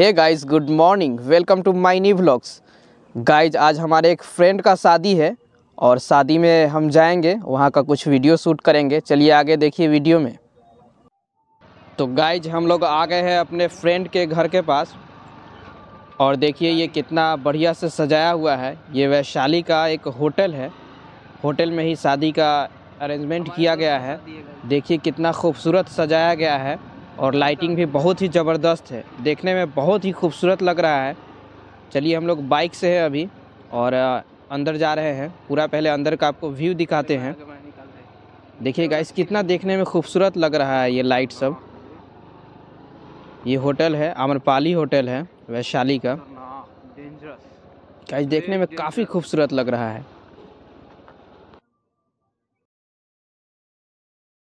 hey guys good morning welcome to my new vlogs guys आज हमारे एक friend का शादी है और शादी में हम जाएंगे वहाँ का कुछ वीडियो शूट करेंगे चलिए आगे देखिए वीडियो में तो गाइज हम लोग आ गए हैं अपने फ्रेंड के घर के पास और देखिए ये कितना बढ़िया से सजाया हुआ है ये वैशाली का एक होटल है होटल में ही शादी का अरेंजमेंट किया गया है देखिए कितना खूबसूरत सजाया गया है और लाइटिंग भी बहुत ही ज़बरदस्त है देखने में बहुत ही खूबसूरत लग रहा है चलिए हम लोग बाइक से है अभी और अंदर जा रहे हैं पूरा पहले अंदर का आपको व्यू दिखाते हैं देखिए गाइस कितना देखने में खूबसूरत लग रहा है ये लाइट सब ये होटल है आम्रपाली होटल है वैशाली का गाइस हाँ, देखने में काफ़ी खूबसूरत लग रहा है